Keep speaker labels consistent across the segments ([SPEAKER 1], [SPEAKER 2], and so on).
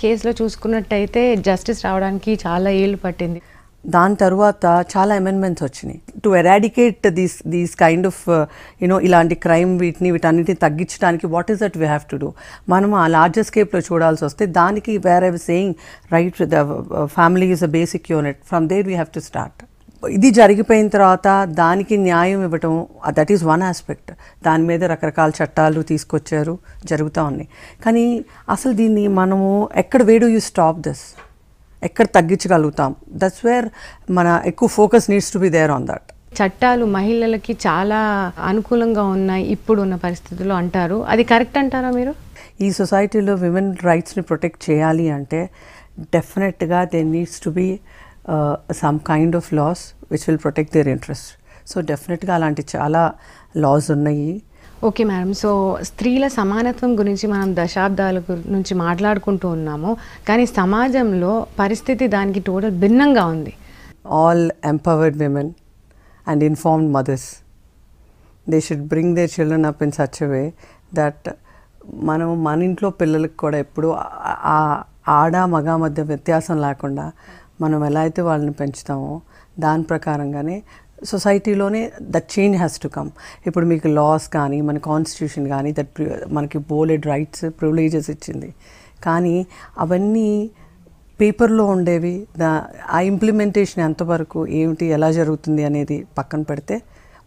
[SPEAKER 1] కేసులో చూసుకున్నట్టయితే జస్టిస్ రావడానికి చాలా ఏళ్ళు పట్టింది దాని తర్వాత చాలా అమెండ్మెంట్స్ వచ్చినాయి to eradicate these these kind of you know ఇలాంటి క్రైమ్ వీటిని వీటన్నిటిని తగ్గించడానికి what is that we have to do మనం ఆ లార్జర్ స్కేప్లో చూడాల్సి వస్తే దానికి where I saying right the family is a basic unit from there we have to start ఇది జరిగిపోయిన తర్వాత దానికి న్యాయం ఇవ్వటం దట్ ఈస్ వన్ ఆస్పెక్ట్ దాని మీద రకరకాల చట్టాలు తీసుకొచ్చారు జరుగుతూ ఉన్నాయి కానీ అసలు దీన్ని మనము ఎక్కడ వేడు యూ స్టాప్ దిస్ ఎక్కడ తగ్గించగలుగుతాం దట్స్ వేర్ మన ఎక్కువ focus needs to be there on that
[SPEAKER 2] చట్టాలు మహిళలకి చాలా అనుకూలంగా ఉన్నాయి ఇప్పుడు ఉన్న పరిస్థితుల్లో అంటారు అది కరెక్ట్ అంటారా మీరు
[SPEAKER 1] ఈ సొసైటీలో విమెన్ రైట్స్ని ప్రొటెక్ట్ చేయాలి అంటే డెఫినెట్గా they needs to be some kind of loss which will protect their interest so డెఫినెట్గా అలాంటి చాలా లాస్ ఉన్నాయి
[SPEAKER 2] ఓకే మేడం సో స్త్రీల సమానత్వం గురించి మనం దశాబ్దాల నుంచి మాట్లాడుకుంటూ ఉన్నాము కానీ సమాజంలో పరిస్థితి దానికి టోటల్ భిన్నంగా ఉంది all
[SPEAKER 1] empowered women and informed mothers they should bring their children up in such way that మనం మన ఇంట్లో పిల్లలకు కూడా ఎప్పుడు ఆడ మగ మధ్య వ్యత్యాసం లేకుండా మనం ఎలా అయితే వాళ్ళని పెంచుతామో దాని ప్రకారంగానే సొసైటీలోనే that change has to come ఇప్పుడు మీకు లాస్ కానీ మన కాన్స్టిట్యూషన్ కానీ దట్ మనకి బోలెడ్ రైట్స్ ప్రివిలేజెస్ ఇచ్చింది కానీ అవన్నీ పేపర్లో ఉండేవి దా ఆ ఇంప్లిమెంటేషన్ ఎంతవరకు ఏమిటి ఎలా జరుగుతుంది అనేది పక్కన పెడితే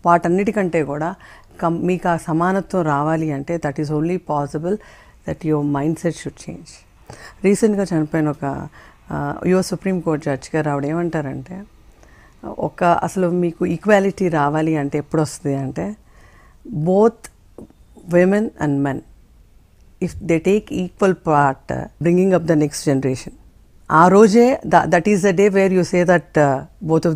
[SPEAKER 1] వాటన్నిటికంటే కూడా కం మీకు ఆ సమానత్వం రావాలి అంటే that is only possible that your mindset should change రీసెంట్గా చనిపోయిన ఒక యువ సుప్రీం కోర్ట్ జడ్జిగా రావడం ఏమంటారంటే ఒక అసలు మీకు ఈక్వాలిటీ రావాలి అంటే ఎప్పుడు వస్తుంది అంటే both women and men if they take equal part bringing up the next generation ఆ రోజే that is the day where you say that both of